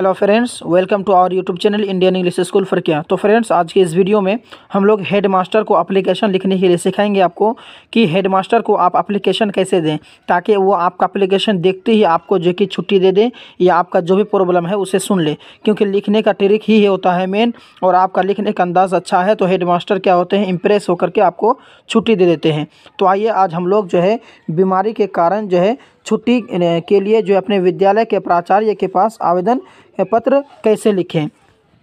hello friends welcome to our YouTube channel Indian English school for क्या तो friends आज के इस वीडियो में हम लोग हेड मास्टर को एप्लीकेशन लिखने के लिए सिखाएंगे आपको कि हेड मास्टर को आप एप्लीकेशन कैसे दें ताकि वो आपका एप्लीकेशन देखते ही आपको जो कि छुट्टी दे दें या आपका जो भी प्रॉब्लम है उसे सुन ले क्योंकि लिखने का ट्रिक ही होता है मेन और आपका लिखने का अंदाज़ अच्छा है तो हेड मास्टर क्या होते हैं इम्प्रेस होकर के आपको छुट्टी दे देते हैं तो आइए आज हम लोग जो है बीमारी के कारण जो है छुट्टी के लिए जो अपने विद्यालय के प्राचार्य के पास आवेदन पत्र कैसे लिखें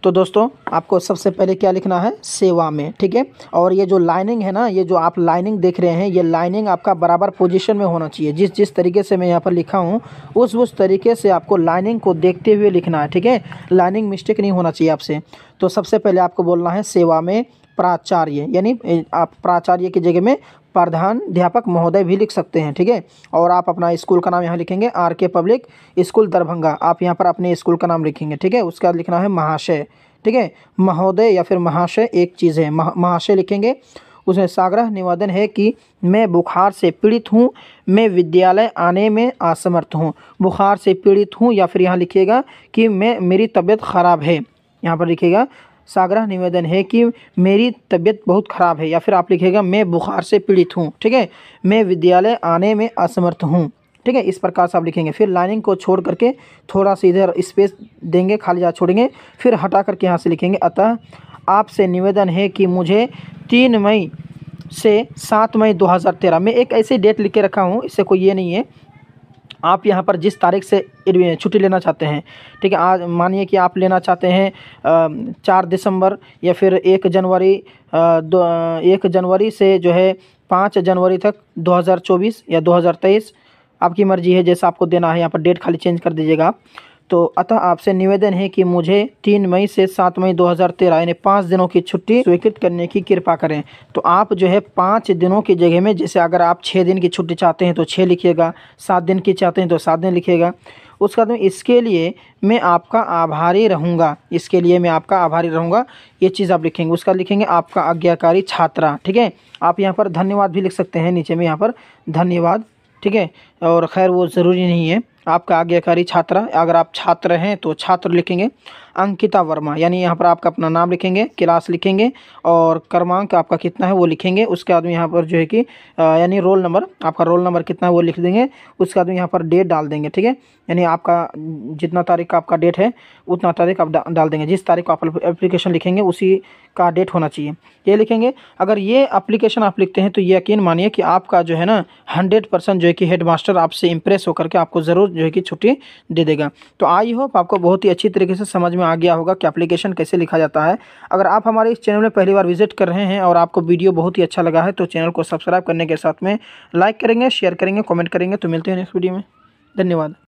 तो दोस्तों आपको सबसे पहले क्या लिखना है सेवा में ठीक है और ये जो लाइनिंग है ना ये जो आप लाइनिंग देख रहे हैं ये लाइनिंग आपका बराबर पोजीशन में होना चाहिए जिस जिस तरीके से मैं यहाँ पर लिखा हूँ उस उस तरीके से आपको लाइनिंग को देखते हुए लिखना है ठीक है लाइनिंग मिस्टेक नहीं होना चाहिए आपसे तो सबसे पहले आपको बोलना है सेवा में प्राचार्य यानी आप प्राचार्य की जगह में प्रधान अध्यापक महोदय भी लिख सकते हैं ठीक है और आप अपना स्कूल का नाम यहाँ लिखेंगे आर के पब्लिक स्कूल दरभंगा आप यहाँ पर अपने स्कूल का नाम लिखेंगे ठीक है उसके बाद लिखना है महाशय ठीक है महोदय या फिर महाशय एक चीज़ है महाशय लिखेंगे उसमें सागरह निवेदन है कि मैं बुखार से पीड़ित हूँ मैं विद्यालय आने में असमर्थ हूँ बुखार से पीड़ित हूँ या फिर यहाँ लिखिएगा कि मैं मेरी तबीयत ख़राब है यहाँ पर लिखिएगा सागरा निवेदन है कि मेरी तबीयत बहुत ख़राब है या फिर आप लिखेगा मैं बुखार से पीड़ित हूँ ठीक है मैं विद्यालय आने में असमर्थ हूँ ठीक है इस प्रकार से आप लिखेंगे फिर लाइनिंग को छोड़ करके थोड़ा सा इधर स्पेस देंगे खाली जा छोड़ेंगे फिर हटा करके यहाँ से लिखेंगे अतः आपसे निवेदन है कि मुझे तीन मई से सात मई 2013 मैं एक ऐसे डेट लिख के रखा हूँ इससे कोई ये नहीं है आप यहाँ पर जिस तारीख से छुट्टी लेना चाहते हैं ठीक है आज मानिए कि आप लेना चाहते हैं चार दिसंबर या फिर एक जनवरी दो एक जनवरी से जो है पाँच जनवरी तक 2024 या 2023 आपकी मर्ज़ी है जैसा आपको देना है यहाँ पर डेट खाली चेंज कर दीजिएगा आप तो अतः आपसे निवेदन है कि मुझे तीन मई से सात मई 2013 यानी पाँच दिनों की छुट्टी स्वीकृत करने की कृपा करें तो आप जो है पाँच दिनों की जगह में जैसे अगर आप छः दिन की छुट्टी चाहते हैं तो छः लिखिएगा सात दिन की चाहते हैं तो सात दिन लिखिएगा उसका तो इसके लिए मैं आपका आभारी रहूँगा इसके लिए मैं आपका आभारी रहूँगा ये चीज़ आप लिखेंगे उसका लिखेंगे आपका आज्ञाकारी छात्रा ठीक है आप यहाँ पर धन्यवाद भी लिख सकते हैं नीचे में यहाँ पर धन्यवाद ठीक है और खैर वो ज़रूरी नहीं है आपका आज्ञाकारी छात्रा अगर आप छात्र हैं तो छात्र लिखेंगे अंकिता वर्मा यानी यहाँ पर आपका अपना नाम लिखेंगे क्लास लिखेंगे और क्रमांक आपका कितना है वो लिखेंगे उसके बाद में यहाँ पर जो है कि यानी रोल नंबर आपका रोल नंबर कितना है वो लिख देंगे उसके बाद में यहाँ पर डेट डाल देंगे ठीक है यानी आपका जितना तारीख का आपका डेट है उतना तारीख आप डा, डाल देंगे जिस तारीख को आप एप्लीकेशन लिखेंगे उसी का डेट होना चाहिए ये लिखेंगे अगर ये अप्लीकेशन आप लिखते हैं तो ये यकीन मानिए कि आपका जो है ना हंड्रेड परसेंट जो है कि हेड मास्टर आपसे इम्प्रेस होकर के आपको ज़रूर जो है कि छुट्टी दे देगा तो आई होप आपको बहुत ही अच्छी तरीके से समझ में आ गया होगा कि अप्लीकेशन कैसे लिखा जाता है अगर आप हमारे इस चैनल में पहली बार विजिट कर रहे हैं और आपको वीडियो बहुत ही अच्छा लगा है तो चैनल को सब्सक्राइब करने के साथ में लाइक करेंगे शेयर करेंगे कॉमेंट करेंगे तो मिलते हैं नेक्स्ट वीडियो में धन्यवाद